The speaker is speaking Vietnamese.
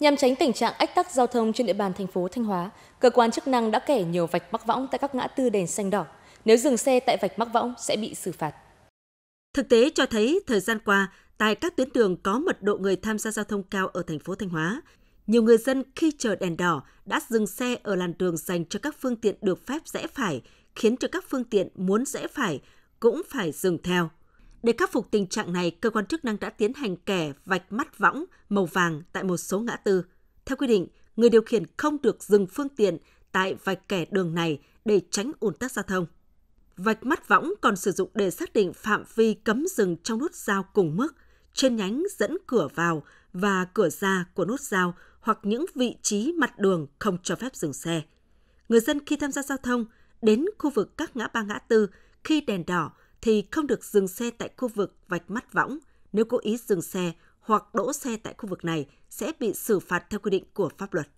Nhằm tránh tình trạng ách tắc giao thông trên địa bàn thành phố Thanh Hóa, cơ quan chức năng đã kẻ nhiều vạch mắc võng tại các ngã tư đèn xanh đỏ. Nếu dừng xe tại vạch mắc võng sẽ bị xử phạt. Thực tế cho thấy thời gian qua, tại các tuyến đường có mật độ người tham gia giao thông cao ở thành phố Thanh Hóa, nhiều người dân khi chờ đèn đỏ đã dừng xe ở làn đường dành cho các phương tiện được phép rẽ phải, khiến cho các phương tiện muốn rẽ phải cũng phải dừng theo. Để khắc phục tình trạng này, cơ quan chức năng đã tiến hành kẻ vạch mắt võng màu vàng tại một số ngã tư. Theo quy định, người điều khiển không được dừng phương tiện tại vạch kẻ đường này để tránh ùn tắc giao thông. Vạch mắt võng còn sử dụng để xác định phạm vi cấm dừng trong nút giao cùng mức, trên nhánh dẫn cửa vào và cửa ra của nút giao hoặc những vị trí mặt đường không cho phép dừng xe. Người dân khi tham gia giao thông đến khu vực các ngã ba ngã tư khi đèn đỏ thì không được dừng xe tại khu vực vạch mắt võng. Nếu cố ý dừng xe hoặc đỗ xe tại khu vực này sẽ bị xử phạt theo quy định của pháp luật.